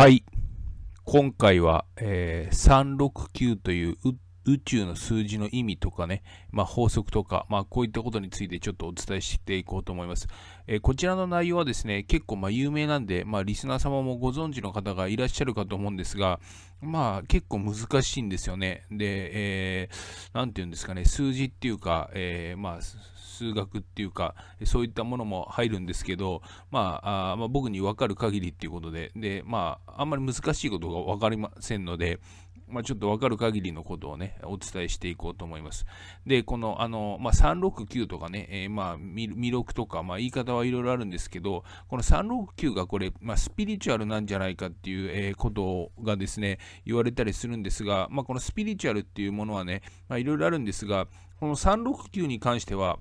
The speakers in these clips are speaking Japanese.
はい。今回は、えー、369というウッ宇宙の数字の意味とかね、まあ、法則とか、まあ、こういったことについてちょっとお伝えしていこうと思います。えー、こちらの内容はですね、結構ま有名なんで、まあ、リスナー様もご存知の方がいらっしゃるかと思うんですが、まあ、結構難しいんですよね。で、えー、て言うんですかね、数字っていうか、えー、まあ、数学っていうか、そういったものも入るんですけど、まあ、あまあ、僕に分かる限りっていうことで、で、まあ、あんまり難しいことが分かりませんので、まあ、ちょっと分かる限りのことをね、お伝えしていこうと思います。で、この、あの、まあ、369とかね、えー、まあ、魅力とか、まあ、言い方はいろいろあるんですけど、この369がこれ、まあ、スピリチュアルなんじゃないかっていう、えー、ことがですね、言われたりするんですが、まあ、このスピリチュアルっていうものはね、まあ、いろいろあるんですが、この369に関しては、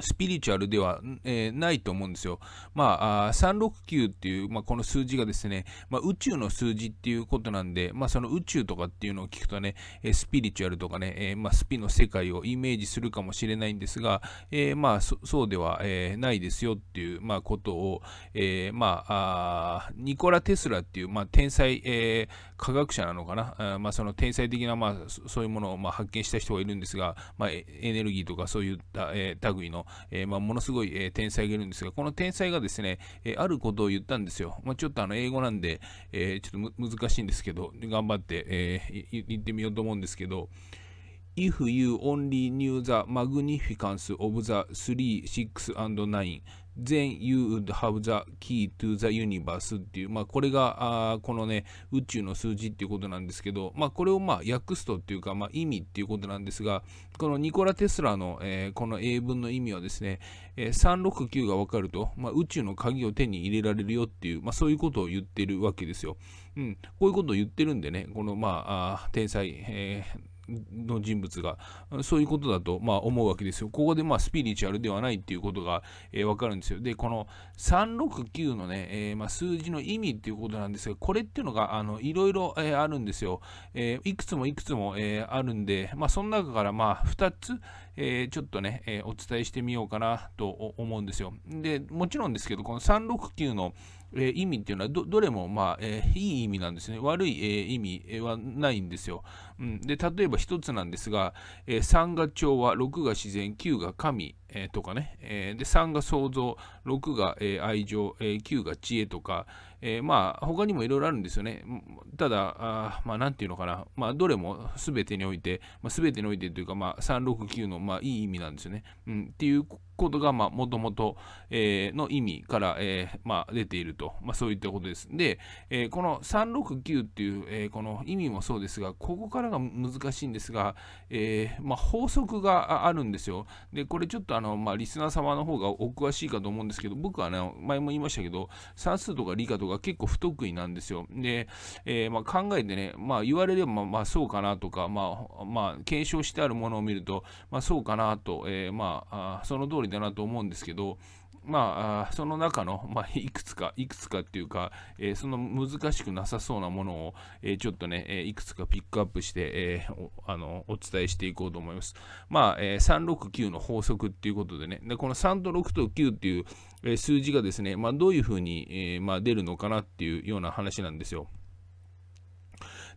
スピリチュアルでは、えー、ないと思うんですよ。まあ、あ369っていう、まあ、この数字がですね、まあ、宇宙の数字っていうことなんで、まあ、その宇宙とかっていうのを聞くとね、えスピリチュアルとかね、えー、まあ、スピの世界をイメージするかもしれないんですが、えー、まあそ、そうでは、えないですよっていう、まあ、ことを、えまあニコラ・テスラっていう、まあ、天才、え科学者なのかな、あまあ、その天才的な、まあ、そういうものを、まあ、発見した人がいるんですが、まあ、エネルギーとかそういった、え類のえー、まあ、ものすごい、えー、天才がいるんですが、この天才がですね、えあることを言ったんですよ。まあ、ちょっとあの英語なんで、えちょっと難しいんですけど、頑張って、え言ってみようと思うんですけど、If you only knew the magnificence of the 3, 6 and 9 then you would have the key to the universe っていう、まあ、これがあこのね宇宙の数字っていうことなんですけど、まあ、これをまあ訳すとっていうか、まあ、意味っていうことなんですがこのニコラ・テスラの、えー、この英文の意味はですね、えー、369が分かると、まあ、宇宙の鍵を手に入れられるよっていう、まあ、そういうことを言ってるわけですよ、うん、こういうことを言ってるんでねこのまあ天才、えーの人物がそういうことだとまあ思うわけですよ。ここでまあスピリチュアルではないっていうことが、えー、分かるんですよ。でこの369のね、えー、まあ数字の意味っていうことなんですがこれっていうのがあのいろいろ、えー、あるんですよ、えー。いくつもいくつも、えー、あるんで、まあ、その中からまあ2つ、えー、ちょっとね、えー、お伝えしてみようかなと思うんですよ。でもちろんですけどこの369のえ意味っていうのはどれも、まあえー、いい意味なんですね悪い、えー、意味はないんですよ、うん、で例えば一つなんですが、えー、3が調和6が自然9が神、えー、とかね、えー、で3が創造6が、え愛情、え9が知恵とか、えー、まあ、他にもいろいろあるんですよね。ただ、あまあ、なんていうのかな、まあ、どれも全てにおいて、まあ、全てにおいてというか、まあ、369の、まあ、いい意味なんですよね。うん、っていうことが、まあ、もともと、えの意味から、えー、まあ、出ていると、まあ、そういったことです。で、えー、この369っていう、えー、この意味もそうですが、ここからが難しいんですが、えー、まあ、法則があるんですよ。で、これちょっとあの、まあ、リスナー様の方がお詳しいかと思うんですけど、僕はね、前も言いましたけど、算数とか理科とかが結構不得意なんですよ。で、えー、まあ、考えてね、まあ、言われれば、まあ、そうかなとか、まあ、まあ、検証してあるものを見ると、まあ、そうかなと、えー、まあ、その通りだなと思うんですけど、まあ、その中の、まあ、いくつか、いくつかっていうか、えー、その難しくなさそうなものを、えー、ちょっとね、えー、いくつかピックアップして、えー、あのお伝えしていこうと思います。まあ、えー、369の法則っていうことでね、でこの3と6と9っていう、えー、数字がですね、まあ、どういうふうに、えーまあ、出るのかなっていうような話なんですよ。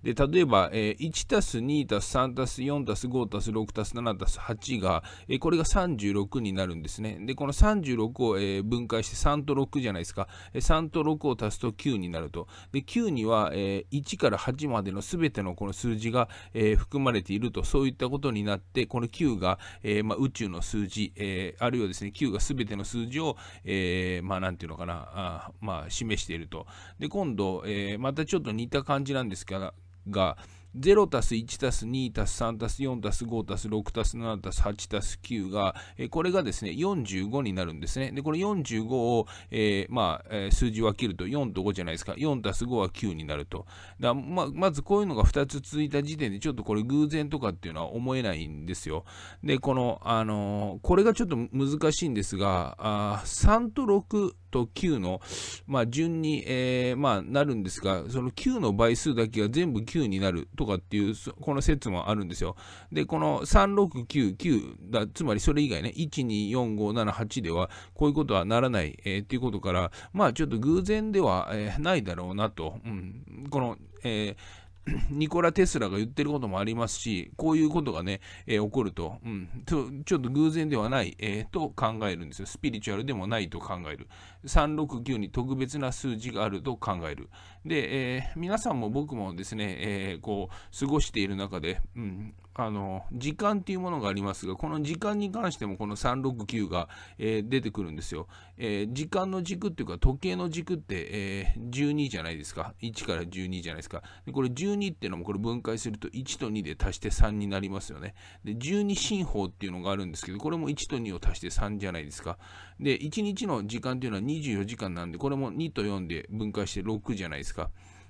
で、例えば、えー、1たす2たす3たす4たす5たす6たす7たす8が、えー、これが36になるんですね。で、この36を、えー、分解して3と6じゃないですか。3と6を足すと9になると。で、9には、えー、1から8までの全てのこの数字が、えー、含まれていると、そういったことになって、この9が、えーまあ、宇宙の数字、えー、あるいはですね、9が全ての数字を、えー、まあ、なんていうのかな、あまあ、示していると。で、今度、えー、またちょっと似た感じなんですが、が0たす1たす2たす3たす4たす5たす6たす7たす8たす9が、えこれがですね、45になるんですね。で、これ45を、えー、まあ、えー、数字分けると4と5じゃないですか。4たす5は9になると。だままずこういうのが2つ続いた時点で、ちょっとこれ偶然とかっていうのは思えないんですよ。で、この、あのー、これがちょっと難しいんですが、あ3と6、と9の、まあ、順に、えー、まあ、なるんですが、その9の倍数だけが全部9になるとかっていう、この説もあるんですよ。で、この3699だ、つまりそれ以外ね、124578では、こういうことはならない、えー、っていうことから、まあ、ちょっと偶然では、えー、ないだろうなと、うん、この、えー ニコラ・テスラが言ってることもありますし、こういうことがね、えー、起こると、うん、ちょ、ちょっと偶然ではない、えー、と考えるんですよ。スピリチュアルでもないと考える。369に特別な数字があると考える。で、えー、皆さんも僕もですね、えこう、過ごしている中で、うん、あの時間っていうものがありますがこの時間に関してもこの369が、えー、出てくるんですよ、えー、時間の軸っていうか時計の軸って、えー、12じゃないですか1から12じゃないですかでこれ12っていうのもこれ分解すると1と2で足して3になりますよねで12進法っていうのがあるんですけどこれも1と2を足して3じゃないですかで1日の時間っていうのは24時間なんでこれも2と4で分解して6じゃないですか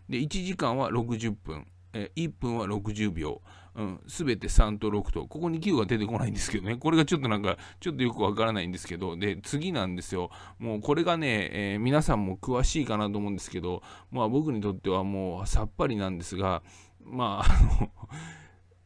で1時間は60分、え1分は60秒うん、全て3と6とここに9が出てこないんですけどねこれがちょっとなんかちょっとよくわからないんですけどで次なんですよもうこれがね、えー、皆さんも詳しいかなと思うんですけどまあ僕にとってはもうさっぱりなんですがまああの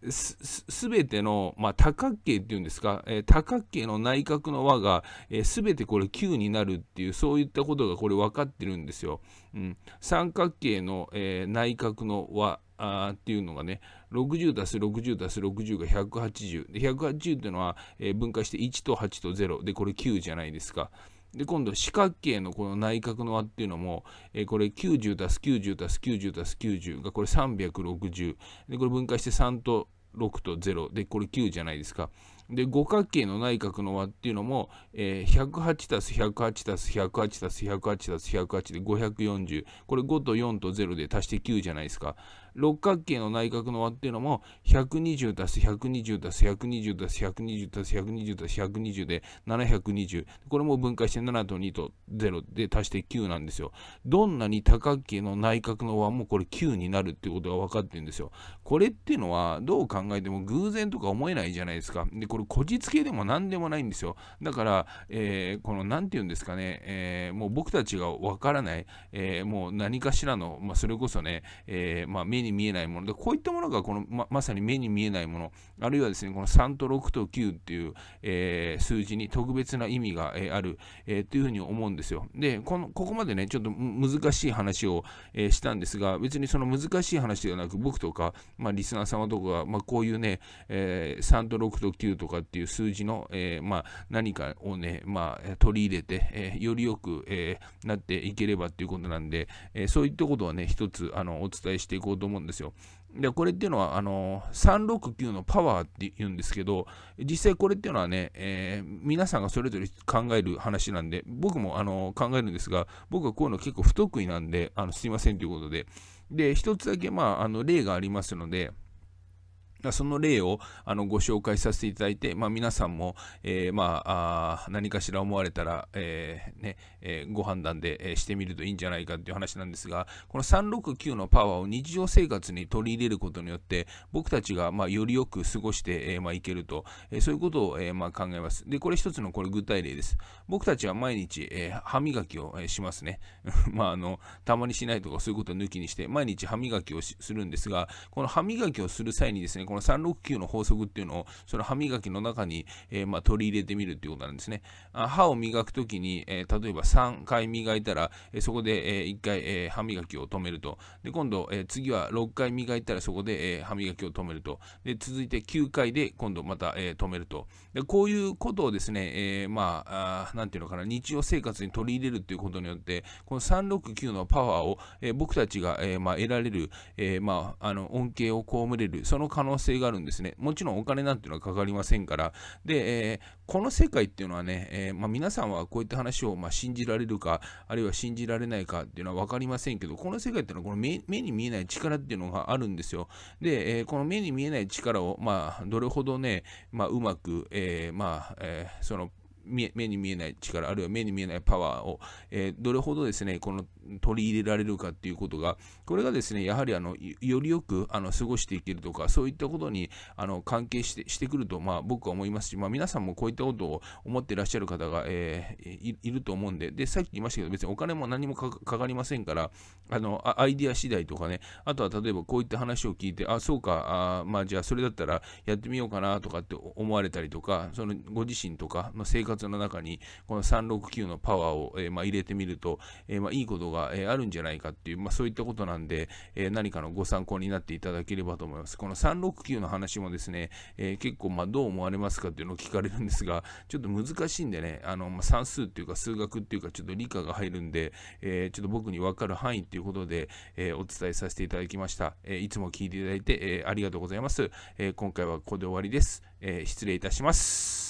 すべての、まあ、多角形っていうんですか、えー、多角形の内角の和がすべ、えー、てこれ9になるっていうそういったことがこれ分かってるんですよ。うん、三角形の、えー、内角の和あっていうのがね 60+60+60 が180で180っていうのは、えー、分解して1と8と0でこれ9じゃないですか。で今度四角形のこの内角の和っていうのも、えー、これ 90+90+90+90 がこれ360でこれ分解して3と6と0でこれ9じゃないですか。で五角形の内角の和っていうのも、えー、108+108+108+108+108 で540これ5と4と0で足して9じゃないですか。六角形の内角の和っていうのも 120+120+120+120+120+120 で720これも分解して7と2と0で足して9なんですよどんなに多角形の内角の和もこれ9になるっていうことが分かってるんですよこれっていうのはどう考えても偶然とか思えないじゃないですかでこれこじつけでも何でもないんですよだから、えー、この何て言うんですかね、えー、もう僕たちが分からない、えー、もう何かしらの、まあ、それこそね、えー、まあ目に見えないものでこういったものがこのままさに目に見えないものあるいはですねこの3と6と9っていう、えー、数字に特別な意味が、えー、ある、えー、というふうに思うんですよでこのここまでねちょっと難しい話を、えー、したんですが別にその難しい話ではなく僕とか、まあ、リスナー様とかが、まあ、こういうね、えー、3と6と9とかっていう数字の、えーまあ、何かをね、まあ、取り入れて、えー、よりよく、えー、なっていければっていうことなんで、えー、そういったことはね一つあのお伝えしていこうと思います思うんですよ。で、これっていうのは、あの、369のパワーって言うんですけど、実際これっていうのはね、えー、皆さんがそれぞれ考える話なんで、僕もあの考えるんですが、僕はこういうの結構不得意なんで、あのすいませんということで。で、一つだけ、まあ、あの例がありますので、その例をあのご紹介させていただいて、まあ、皆さんも、えー、まあ、あ何かしら思われたら、えー、ねえー、ご判断で、えしてみるといいんじゃないかという話なんですが、この369のパワーを日常生活に取り入れることによって、僕たちが、まあ、よりよく過ごして、えまあ、いけると、えそういうことを、えまあ、考えます。で、これ一つのこれ具体例です。僕たちは毎日、え歯磨きを、えしますね。まああの、たまにしないとかそういうことを抜きにして、毎日歯磨きをするんですが、この歯磨きをする際にですね、この369の法則っていうのを、その歯磨きの中に、えー、まあ、取り入れてみるっていうことなんですね。あ歯を磨くときに、えー、例えば3回磨いたら、えー、そこで、え1回、え歯磨きを止めると。で、今度、え次は6回磨いたらそこで、え歯磨きを止めると。で、続いて9回で今度また、え止めると。で、こういうことをですね、えまあ、あていうのかな、日常生活に取り入れるっていうことによって、この369のパワーを、え僕たちが、えまあ、得られる、えまあ、あの恩恵を被れる、その可能性性があるんですね。もちろんお金なんていうのはかかりませんから。で、えー、この世界っていうのはね、えー、まあ、皆さんはこういった話を、まあ、信じられるか、あるいは信じられないかっていうのは分かりませんけど、この世界っていうのはこの目に見えない力っていうのがあるんですよ。で、えー、この目に見えない力を、まあ、どれほどね、まあ、うまく、えまあ、えその、目に見えない力、あるいは目に見えないパワーを、えー、どれほどですね、この取り入れられるかっていうことが、これがですね、やはりあのよりよくあの過ごしていけるとか、そういったことにあの関係してしてくると、まあ、僕は思いますし、まあ、皆さんもこういったことを思ってらっしゃる方が、えー、いると思うんでで、さっき言いましたけど、別にお金も何もかかりませんから、あのアイディア次第とかね、あとは例えばこういった話を聞いて、あ、そうか、あまあ、じゃあそれだったらやってみようかなとかって思われたりとか、そのご自身とかの生活活の中に、この369のパワーを、えー、まあ、入れてみると、えー、まあ、いいことが、えあるんじゃないかっていう、まあ、そういったことなんで、え何かのご参考になっていただければと思います。この369の話もですね、え結構、まどう思われますかっていうのを聞かれるんですが、ちょっと難しいんでね、あの、ま算数っていうか数学っていうか、ちょっと理科が入るんで、えちょっと僕に分かる範囲っていうことで、えお伝えさせていただきました。えいつも聞いていただいて、えありがとうございます。え今回はここで終わりです。え失礼いたします。